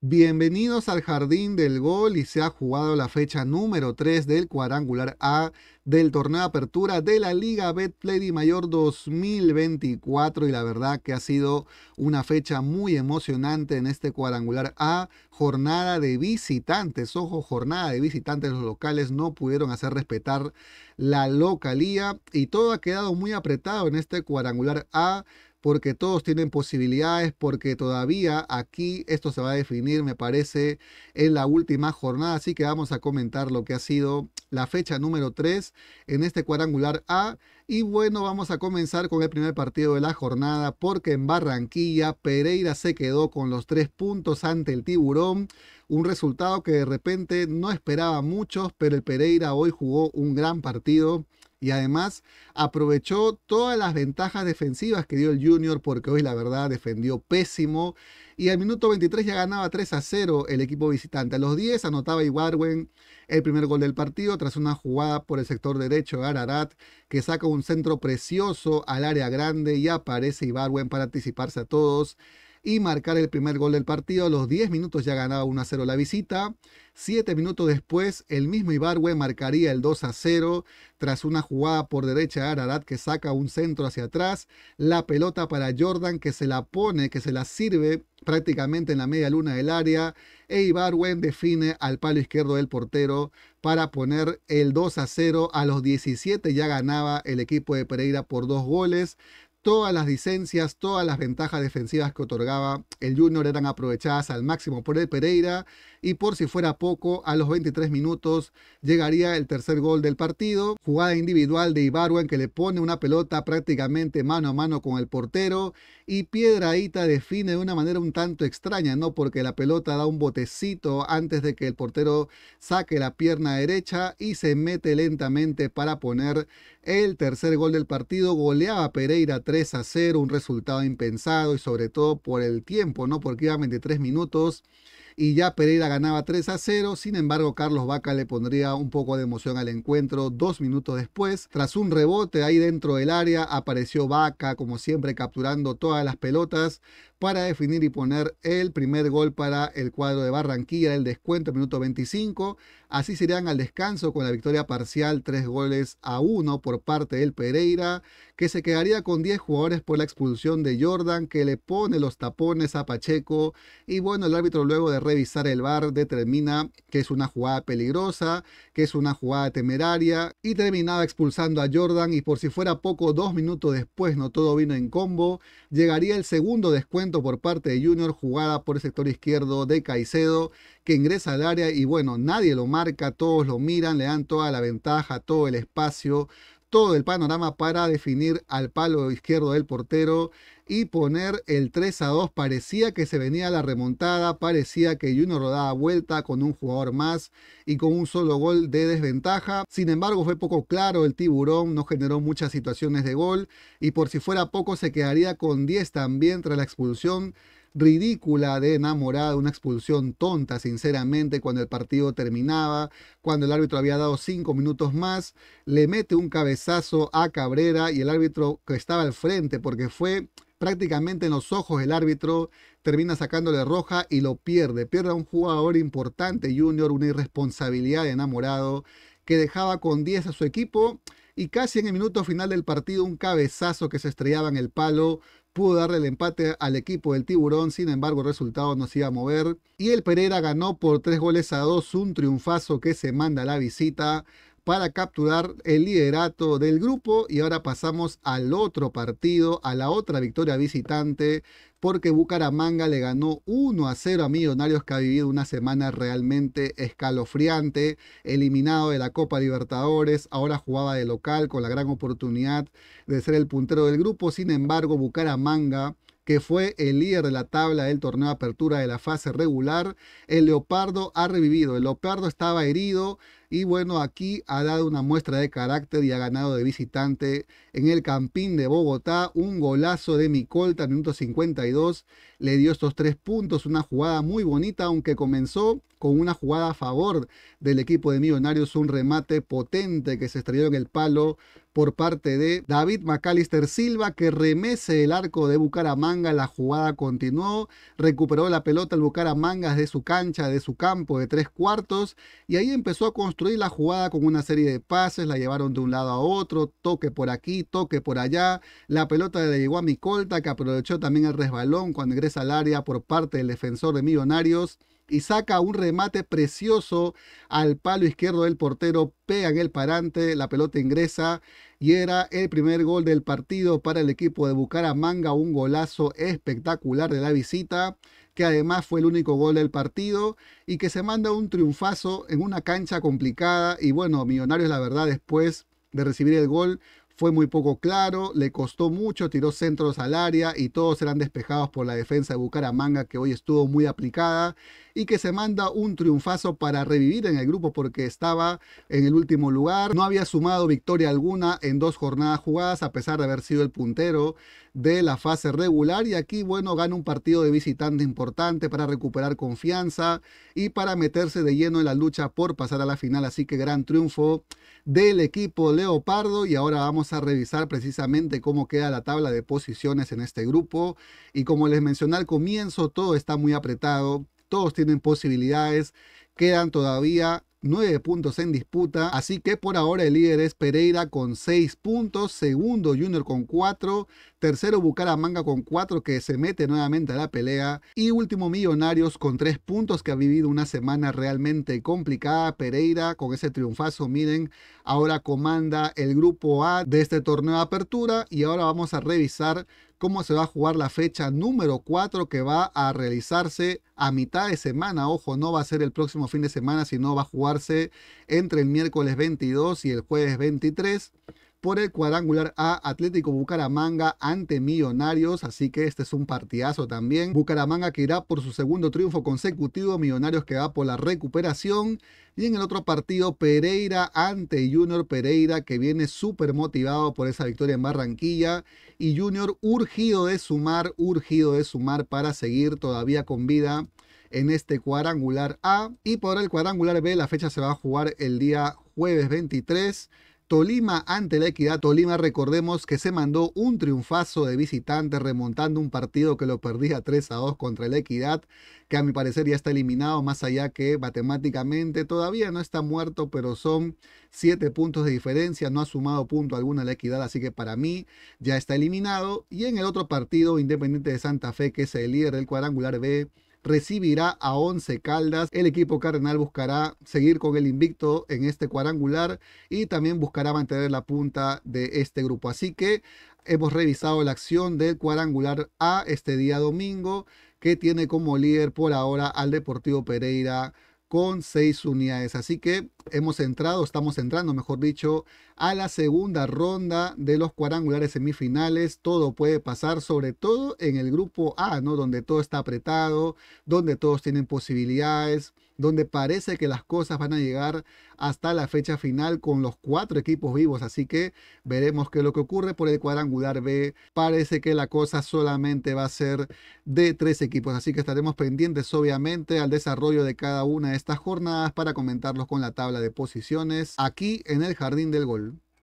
Bienvenidos al Jardín del Gol y se ha jugado la fecha número 3 del cuadrangular A del torneo de apertura de la Liga Betplay Mayor 2024 y la verdad que ha sido una fecha muy emocionante en este cuadrangular A, jornada de visitantes, ojo, jornada de visitantes, los locales no pudieron hacer respetar la localía y todo ha quedado muy apretado en este cuadrangular A porque todos tienen posibilidades, porque todavía aquí esto se va a definir, me parece, en la última jornada. Así que vamos a comentar lo que ha sido la fecha número 3 en este cuadrangular A. Y bueno, vamos a comenzar con el primer partido de la jornada, porque en Barranquilla Pereira se quedó con los tres puntos ante el tiburón. Un resultado que de repente no esperaba muchos, pero el Pereira hoy jugó un gran partido y además aprovechó todas las ventajas defensivas que dio el Junior porque hoy la verdad defendió pésimo y al minuto 23 ya ganaba 3 a 0 el equipo visitante. A los 10 anotaba Ibarwen el primer gol del partido tras una jugada por el sector derecho de Ararat que saca un centro precioso al área grande y aparece Ibarwen para anticiparse a todos y marcar el primer gol del partido. A los 10 minutos ya ganaba 1 a 0 la visita. Siete minutos después, el mismo Ibarwe marcaría el 2 a 0 tras una jugada por derecha de Ararat que saca un centro hacia atrás. La pelota para Jordan que se la pone, que se la sirve prácticamente en la media luna del área. E Ibarwen define al palo izquierdo del portero para poner el 2 a 0. A los 17 ya ganaba el equipo de Pereira por dos goles todas las licencias, todas las ventajas defensivas que otorgaba el Junior eran aprovechadas al máximo por el Pereira y por si fuera poco, a los 23 minutos llegaría el tercer gol del partido, jugada individual de en que le pone una pelota prácticamente mano a mano con el portero y Piedraíta define de una manera un tanto extraña, ¿no? Porque la pelota da un botecito antes de que el portero saque la pierna derecha y se mete lentamente para poner el tercer gol del partido goleaba Pereira 3 a 0, un resultado impensado y sobre todo por el tiempo, ¿no? Porque iban 23 minutos y ya Pereira ganaba 3 a 0. Sin embargo, Carlos Vaca le pondría un poco de emoción al encuentro dos minutos después. Tras un rebote ahí dentro del área, apareció Vaca, como siempre, capturando todas las pelotas para definir y poner el primer gol para el cuadro de Barranquilla, el descuento, minuto 25. Así serían al descanso con la victoria parcial, tres goles a uno por parte del Pereira, que se quedaría con 10 jugadores por la expulsión de Jordan, que le pone los tapones a Pacheco. Y bueno, el árbitro luego de revisar el bar determina que es una jugada peligrosa, que es una jugada temeraria, y terminaba expulsando a Jordan. Y por si fuera poco, dos minutos después, no todo vino en combo, llegaría el segundo descuento por parte de Junior, jugada por el sector izquierdo de Caicedo, que ingresa al área y bueno, nadie lo marca, todos lo miran, le dan toda la ventaja, todo el espacio, todo el panorama para definir al palo izquierdo del portero y poner el 3 a 2. Parecía que se venía la remontada, parecía que Juno lo daba vuelta con un jugador más y con un solo gol de desventaja. Sin embargo, fue poco claro el tiburón, no generó muchas situaciones de gol y por si fuera poco se quedaría con 10 también tras la expulsión ridícula de enamorada, una expulsión tonta, sinceramente, cuando el partido terminaba, cuando el árbitro había dado cinco minutos más, le mete un cabezazo a Cabrera y el árbitro que estaba al frente, porque fue prácticamente en los ojos el árbitro, termina sacándole roja y lo pierde. Pierde a un jugador importante, Junior, una irresponsabilidad de enamorado que dejaba con 10 a su equipo y casi en el minuto final del partido un cabezazo que se estrellaba en el palo pudo darle el empate al equipo del tiburón, sin embargo el resultado no se iba a mover y el Pereira ganó por tres goles a dos. un triunfazo que se manda a la visita para capturar el liderato del grupo y ahora pasamos al otro partido, a la otra victoria visitante, porque Bucaramanga le ganó 1 a 0 a Millonarios que ha vivido una semana realmente escalofriante, eliminado de la Copa Libertadores, ahora jugaba de local con la gran oportunidad de ser el puntero del grupo, sin embargo Bucaramanga que fue el líder de la tabla del torneo de apertura de la fase regular. El Leopardo ha revivido, el Leopardo estaba herido y bueno, aquí ha dado una muestra de carácter y ha ganado de visitante en el Campín de Bogotá. Un golazo de Micolta, minuto 52, le dio estos tres puntos, una jugada muy bonita, aunque comenzó con una jugada a favor del equipo de Millonarios, un remate potente que se estrelló en el palo por parte de David McAllister Silva que remece el arco de Bucaramanga. La jugada continuó, recuperó la pelota el Bucaramanga de su cancha, de su campo de tres cuartos y ahí empezó a construir la jugada con una serie de pases. La llevaron de un lado a otro, toque por aquí, toque por allá. La pelota le llegó a Micolta que aprovechó también el resbalón cuando ingresa al área por parte del defensor de Millonarios y saca un remate precioso al palo izquierdo del portero, pega en el parante, la pelota ingresa y era el primer gol del partido para el equipo de Bucaramanga, un golazo espectacular de la visita que además fue el único gol del partido y que se manda un triunfazo en una cancha complicada y bueno, Millonarios la verdad después de recibir el gol fue muy poco claro, le costó mucho, tiró centros al área y todos eran despejados por la defensa de Bucaramanga que hoy estuvo muy aplicada y que se manda un triunfazo para revivir en el grupo porque estaba en el último lugar, no había sumado victoria alguna en dos jornadas jugadas a pesar de haber sido el puntero de la fase regular y aquí bueno gana un partido de visitante importante para recuperar confianza y para meterse de lleno en la lucha por pasar a la final, así que gran triunfo del equipo Leopardo y ahora vamos a revisar precisamente cómo queda la tabla de posiciones en este grupo y como les mencioné al comienzo todo está muy apretado todos tienen posibilidades. Quedan todavía nueve puntos en disputa, así que por ahora el líder es Pereira con seis puntos, segundo Junior con cuatro tercero Bucaramanga con cuatro que se mete nuevamente a la pelea y último Millonarios con tres puntos que ha vivido una semana realmente complicada. Pereira con ese triunfazo, miren, ahora comanda el grupo A de este torneo de apertura y ahora vamos a revisar cómo se va a jugar la fecha número 4 que va a realizarse a mitad de semana. Ojo, no va a ser el próximo fin de semana, sino va a jugarse entre el miércoles 22 y el jueves 23 por el cuadrangular A Atlético Bucaramanga ante Millonarios, así que este es un partidazo también. Bucaramanga que irá por su segundo triunfo consecutivo, Millonarios que va por la recuperación. Y en el otro partido, Pereira ante Junior Pereira, que viene súper motivado por esa victoria en Barranquilla. Y Junior urgido de sumar, urgido de sumar para seguir todavía con vida en este cuadrangular A. Y por el cuadrangular B, la fecha se va a jugar el día jueves 23. Tolima ante la Equidad. Tolima, recordemos que se mandó un triunfazo de visitante remontando un partido que lo perdía 3 a 2 contra la Equidad, que a mi parecer ya está eliminado, más allá que matemáticamente todavía no está muerto, pero son 7 puntos de diferencia, no ha sumado punto alguno la Equidad, así que para mí ya está eliminado. Y en el otro partido, Independiente de Santa Fe, que es el líder del cuadrangular B, recibirá a 11 Caldas. El equipo cardenal buscará seguir con el invicto en este cuadrangular y también buscará mantener la punta de este grupo. Así que hemos revisado la acción del cuadrangular A este día domingo que tiene como líder por ahora al Deportivo Pereira con seis unidades. Así que hemos entrado, estamos entrando, mejor dicho, a la segunda ronda de los cuadrangulares semifinales. Todo puede pasar, sobre todo en el grupo A, ¿no? Donde todo está apretado, donde todos tienen posibilidades donde parece que las cosas van a llegar hasta la fecha final con los cuatro equipos vivos. Así que veremos qué lo que ocurre por el cuadrangular B. Parece que la cosa solamente va a ser de tres equipos. Así que estaremos pendientes, obviamente, al desarrollo de cada una de estas jornadas para comentarlos con la tabla de posiciones aquí en el Jardín del Gol.